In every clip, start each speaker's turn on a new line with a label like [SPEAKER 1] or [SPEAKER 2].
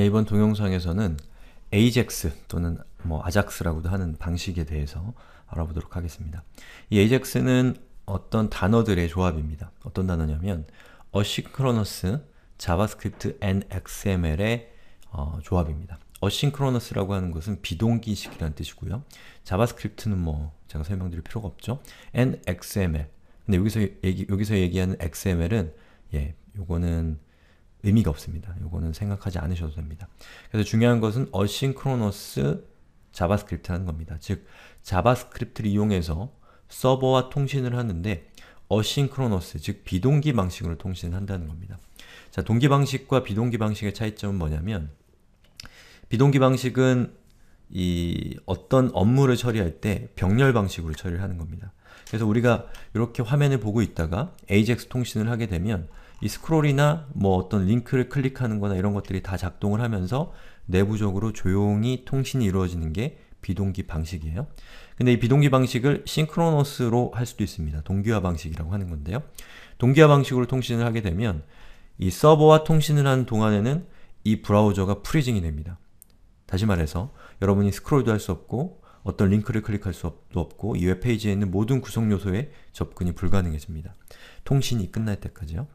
[SPEAKER 1] 예, 이번 동영상에서는 AJAX 또는 뭐 AJAX라고도 하는 방식에 대해서 알아보도록 하겠습니다. 이 AJAX는 어떤 단어들의 조합입니다. 어떤 단어냐면 어싱크로너스, 자바스크립트 and XML의 어, 조합입니다. 어싱크로너스라고 하는 것은 비동기식이라는 뜻이고요. 자바스크립트는 뭐 제가 설명드릴 필요가 없죠. and XML 근데 여기서 얘기, 여기서 얘기하는 XML은 예, 요거는 의미가 없습니다. 요거는 생각하지 않으셔도 됩니다. 그래서 중요한 것은 어싱크로노스 자바스크립트라는 겁니다. 즉, 자바스크립트를 이용해서 서버와 통신을 하는데 어싱크로노스, 즉 비동기 방식으로 통신을 한다는 겁니다. 자, 동기 방식과 비동기 방식의 차이점은 뭐냐면 비동기 방식은 이 어떤 업무를 처리할 때 병렬 방식으로 처리를 하는 겁니다. 그래서 우리가 이렇게 화면을 보고 있다가 AJAX 통신을 하게 되면 이 스크롤이나 뭐 어떤 링크를 클릭하는 거나 이런 것들이 다 작동을 하면서 내부적으로 조용히 통신이 이루어지는 게 비동기 방식이에요. 근데 이 비동기 방식을 싱크로노스로할 수도 있습니다. 동기화 방식이라고 하는 건데요. 동기화 방식으로 통신을 하게 되면 이 서버와 통신을 하는 동안에는 이 브라우저가 프리징이 됩니다. 다시 말해서 여러분이 스크롤도 할 수 없고 어떤 링크를 클릭할 수 없고 이 웹페이지에 있는 모든 구성 요소에 접근이 불가능해집니다. 통신이 끝날 때까지요.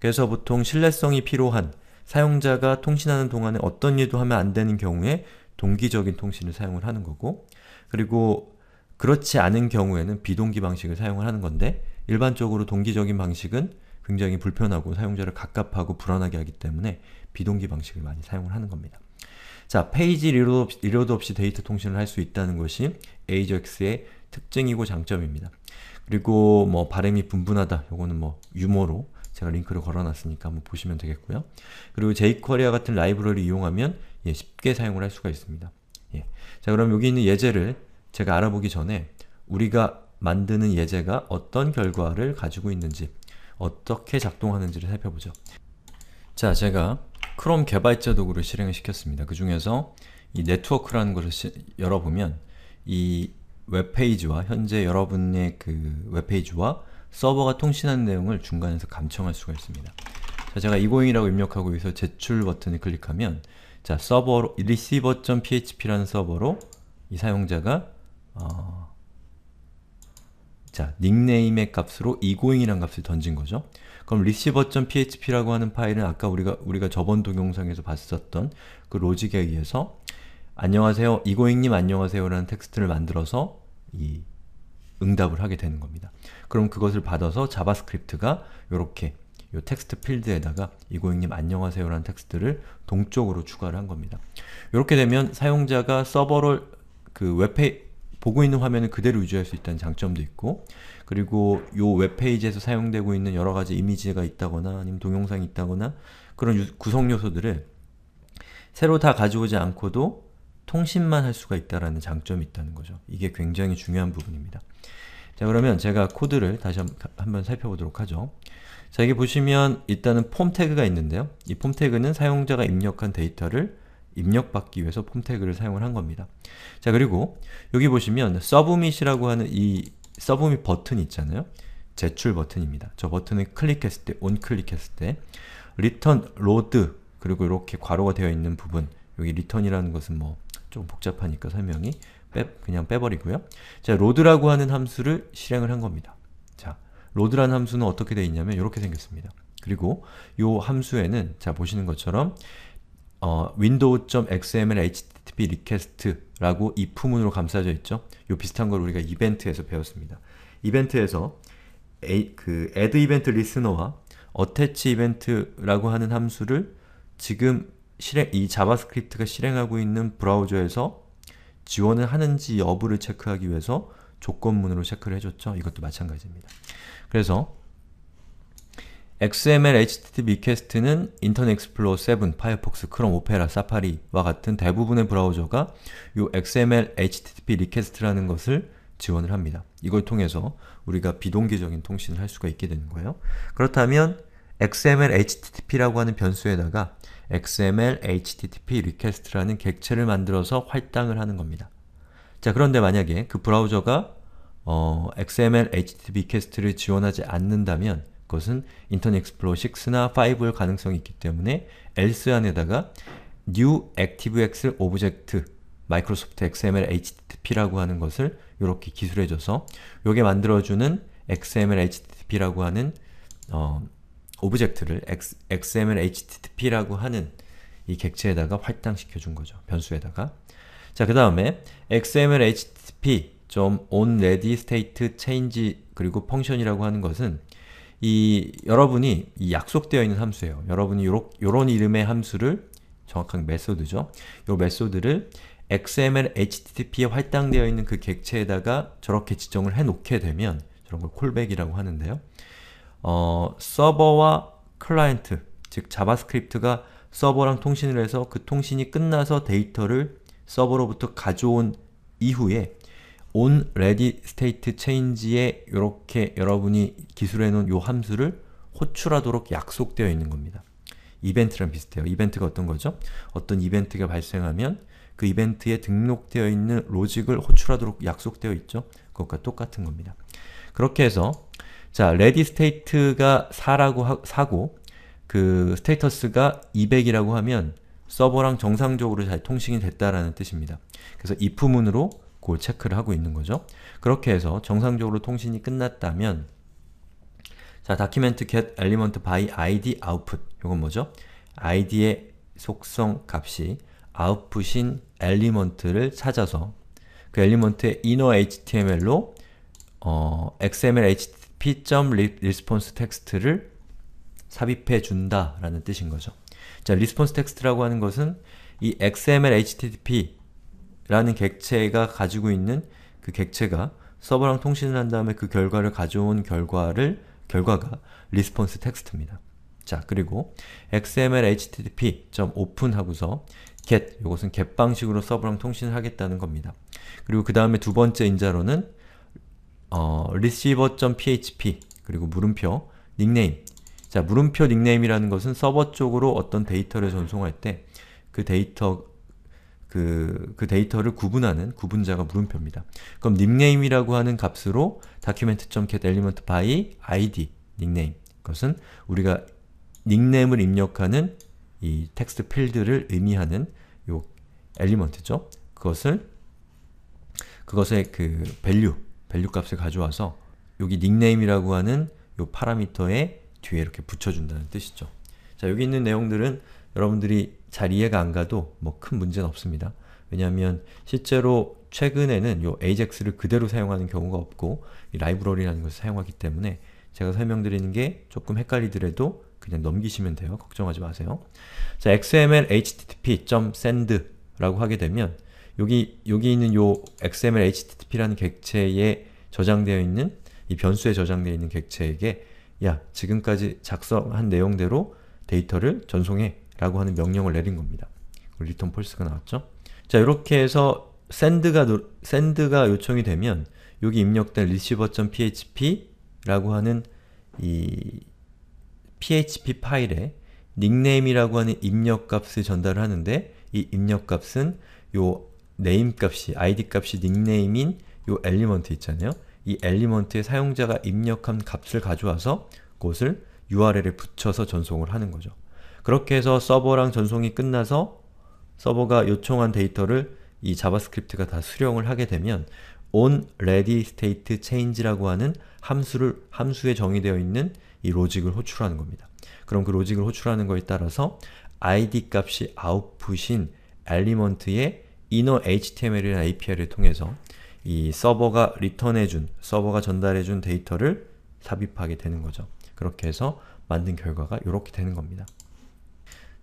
[SPEAKER 1] 그래서 보통 신뢰성이 필요한 사용자가 통신하는 동안에 어떤 일도 하면 안 되는 경우에 동기적인 통신을 사용을 하는 거고 그리고 그렇지 않은 경우에는 비동기 방식을 사용을 하는 건데 일반적으로 동기적인 방식은 굉장히 불편하고 사용자를 갑갑하고 불안하게 하기 때문에 비동기 방식을 많이 사용을 하는 겁니다. 자, 페이지 리로드 없이, 리로드 없이 데이터 통신을 할 수 있다는 것이 AJAX의 특징이고 장점입니다. 그리고 뭐 발음이 분분하다, 요거는 뭐 유머로 제가 링크를 걸어놨으니까 한번 보시면 되겠고요. 그리고 jQuery와 같은 라이브러리 이용하면 예, 쉽게 사용을 할 수가 있습니다. 예. 자, 그럼 여기 있는 예제를 제가 알아보기 전에 우리가 만드는 예제가 어떤 결과를 가지고 있는지 어떻게 작동하는지를 살펴보죠. 자, 제가 크롬 개발자 도구를 실행을 시켰습니다. 그 중에서 이 네트워크라는 것을 시, 열어보면 이 웹페이지와 현재 여러분의 그 웹페이지와 서버가 통신하는 내용을 중간에서 감청할 수가 있습니다. 자, 제가 이고이라고 입력하고 여기서 제출 버튼을 클릭하면 자, 서버로 receiver.php라는 서버로 이 사용자가 어, 자, 닉네임의 값으로 이고잉이란 값을 던진 거죠. 그럼 receiver.php라고 하는 파일은 아까 우리가 우리가 저번 동영상에서 봤었던 그 로직에 의해서 안녕하세요, 이고잉님 안녕하세요라는 텍스트를 만들어서 이 응답을 하게 되는 겁니다. 그럼 그것을 받아서 자바스크립트가 이렇게 이 텍스트 필드에다가 이고잉님 안녕하세요라는 텍스트를 동쪽으로 추가를 한 겁니다. 이렇게 되면 사용자가 서버를 그 웹페이 보고 있는 화면을 그대로 유지할 수 있다는 장점도 있고 그리고 요 웹페이지에서 사용되고 있는 여러가지 이미지가 있다거나 아니면 동영상이 있다거나 그런 유, 구성 요소들을 새로 다 가져오지 않고도 통신만 할 수가 있다는 장점이 있다는 거죠. 이게 굉장히 중요한 부분입니다. 자 그러면 제가 코드를 다시 한번 살펴보도록 하죠. 자 여기 보시면 일단은 폼 태그가 있는데요. 이폼 태그는 사용자가 입력한 데이터를 입력받기 위해서 폼 태그를 사용을 한 겁니다. 자 그리고 여기 보시면 서브밋이라고 하는 이 서브밋 버튼 있잖아요. 제출 버튼입니다. 저 버튼을 클릭했을 때, 온클릭했을 때 return load 그리고 이렇게 괄호가 되어 있는 부분 여기 return이라는 것은 뭐 좀 복잡하니까 설명이 빼, 그냥 빼버리고요. 자, load라고 하는 함수를 실행을 한 겁니다. 자, load라는 함수는 어떻게 되어 있냐면 이렇게 생겼습니다. 그리고 이 함수에는 자 보시는 것처럼 어, window.xml http request라고 이 품문으로 감싸져 있죠? 요 비슷한 걸 우리가 이벤트에서 배웠습니다. 이벤트에서 a, 그 add 이벤트 리스너와 attach 이벤트라고 하는 함수를 지금 실행 이 자바스크립트가 실행하고 있는 브라우저에서 지원을 하는지 여부를 체크하기 위해서 조건문으로 체크를 해줬죠. 이것도 마찬가지입니다. 그래서 XML HTTP 리퀘스트는 인터넷 익스플로어 7, 파이어폭스, 크롬, 오페라, 사파리와 같은 대부분의 브라우저가 이 XML HTTP 리퀘스트라는 것을 지원을 합니다. 이걸 통해서 우리가 비동기적인 통신을 할 수가 있게 되는 거예요. 그렇다면 XML HTTP라고 하는 변수에다가 XML HTTP 리퀘스트라는 객체를 만들어서 할당을 하는 겁니다. 자, 그런데 만약에 그 브라우저가 어, XML HTTP 리퀘스트를 지원하지 않는다면 것은 인터넷 익스플로러 6나 5일 가능성이 있기 때문에 else 안에다가 new ActiveX를 o 오브젝트 마이크로소프트 XML HTTP라고 하는 것을 이렇게 기술해줘서 요게 만들어주는 XML HTTP라고 하는 어, 오브젝트를 X, XML HTTP라고 하는 이 객체에다가 활당시켜준 거죠. 변수에다가. 자, 그 다음에 XML HTTP onReadyStateChange 그리고 펑션이라고 하는 것은 이 여러분이 이 약속되어 있는 함수예요. 여러분이 요런, 요런 이름의 함수를 정확하게 메소드죠. 요 메소드를 XML HTTP에 할당되어 있는 그 객체에다가 저렇게 지정을 해놓게 되면 저런 걸 콜백이라고 하는데요. 어, 서버와 클라이언트, 즉 자바스크립트가 서버랑 통신을 해서 그 통신이 끝나서 데이터를 서버로부터 가져온 이후에 on ready state change에 이렇게 여러분이 기술해 놓은 요 함수를 호출하도록 약속되어 있는 겁니다. 이벤트랑 비슷해요. 이벤트가 어떤 거죠? 어떤 이벤트가 발생하면 그 이벤트에 등록되어 있는 로직을 호출하도록 약속되어 있죠? 그것과 똑같은 겁니다. 그렇게 해서 자, ready state가 4라고 하, 고그 스테이터스가 200이라고 하면 서버랑 정상적으로 잘 통신이 됐다라는 뜻입니다. 그래서 if문으로 그걸 체크를 하고 있는 거죠. 그렇게 해서 정상적으로 통신이 끝났다면 자, document get element by id output 이건 뭐죠? id의 속성 값이 o u t p u t 인 e e l m e n t 를 찾아서 그 e e l m e n t 의 inner html로 어, xml http.response 텍스트를 삽입해 준다라는 뜻인 거죠. 자, response 텍스트라고 하는 것은 이 xml http 라는 객체가 가지고 있는 그 객체가 서버랑 통신을 한 다음에 그 결과를 가져온 결과를 결과가 리스 s 스 텍스트입니다. 자, 그리고 xml http.open 하고서 get, 이것은 get 방식으로 서버랑 통신을 하겠다는 겁니다. 그리고 그 다음에 두 번째 인자로는 어, receiver.php 그리고 물음표 닉네임 자, 물음표 닉네임이라는 것은 서버 쪽으로 어떤 데이터를 전송할 때 그 데이터 그, 그 데이터를 구분하는 구분자가 물음표입니다. 그럼 닉네임이라고 하는 값으로 document.get element by id 닉네임 그것은 우리가 닉네임을 입력하는 이 텍스트 필드를 의미하는 요 엘리먼트죠. 그것을 그것의 그 밸류, 밸류 값을 가져와서 여기 닉네임이라고 하는 요 파라미터의 뒤에 이렇게 붙여준다는 뜻이죠. 자, 여기 있는 내용들은 여러분들이 잘 이해가 안 가도 뭐 큰 문제는 없습니다. 왜냐하면 실제로 최근에는 요 AJAX를 그대로 사용하는 경우가 없고 라이브러리라는 것을 사용하기 때문에 제가 설명드리는 게 조금 헷갈리더라도 그냥 넘기시면 돼요. 걱정하지 마세요. 자, xml http.send 라고 하게 되면 여기, 여기 있는 요 xml http라는 객체에 저장되어 있는 이 변수에 저장되어 있는 객체에게 야, 지금까지 작성한 내용대로 데이터를 전송해 라고 하는 명령을 내린 겁니다. 리턴 폴스가 나왔죠? 자, 이렇게 해서 send가, send가 요청이 되면 여기 입력된 receiver.php라고 하는 이 php 파일에 닉네임이라고 하는 입력값을 전달 하는데 이 입력값은 요 네임 값이, id 값이 닉네임인 요 엘리먼트 있잖아요. 이 엘리먼트에 사용자가 입력한 값을 가져와서 그것을 URL에 붙여서 전송을 하는 거죠. 그렇게 해서 서버랑 전송이 끝나서 서버가 요청한 데이터를 이 자바스크립트가 다 수령을 하게 되면 on ready state change라고 하는 함수를 함수에 정의되어 있는 이 로직을 호출하는 겁니다. 그럼 그 로직을 호출하는 거에 따라서 id 값이 아웃풋인 엘리먼트의 inner h t m l 이나는 API를 통해서 이 서버가 리턴해준, 서버가 전달해준 데이터를 삽입하게 되는 거죠. 그렇게 해서 만든 결과가 이렇게 되는 겁니다.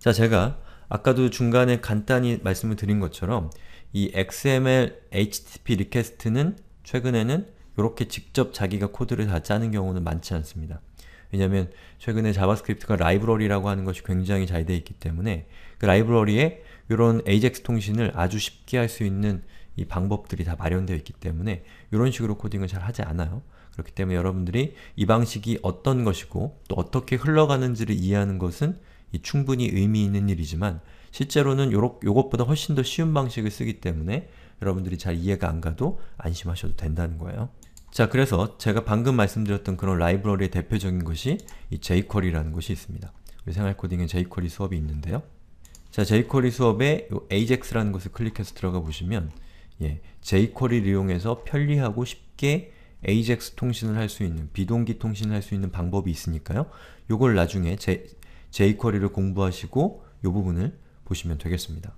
[SPEAKER 1] 자, 제가 아까도 중간에 간단히 말씀을 드린 것처럼 이 XML HTTP 리퀘스트는 최근에는 이렇게 직접 자기가 코드를 다 짜는 경우는 많지 않습니다. 왜냐면 최근에 자바스크립트가 라이브러리라고 하는 것이 굉장히 잘 되어 있기 때문에 그 라이브러리에 이런 AJAX 통신을 아주 쉽게 할 수 있는 이 방법들이 다 마련되어 있기 때문에 이런 식으로 코딩을 잘 하지 않아요. 그렇기 때문에 여러분들이 이 방식이 어떤 것이고 또 어떻게 흘러가는지를 이해하는 것은 충분히 의미 있는 일이지만 실제로는 요러, 요것보다 훨씬 더 쉬운 방식을 쓰기 때문에 여러분들이 잘 이해가 안 가도 안심하셔도 된다는 거예요. 자 그래서 제가 방금 말씀드렸던 그런 라이브러리의 대표적인 것이 이 jQuery라는 것이 있습니다. 우리 생활코딩의 jQuery 수업이 있는데요. 자 jQuery 수업에 ajax라는 것을 클릭해서 들어가 보시면 예, jQuery를 이용해서 편리하고 쉽게 ajax 통신을 할 수 있는, 비동기 통신을 할 수 있는 방법이 있으니까요. 요걸 나중에 제, jQuery를 공부하시고 이 부분을 보시면 되겠습니다.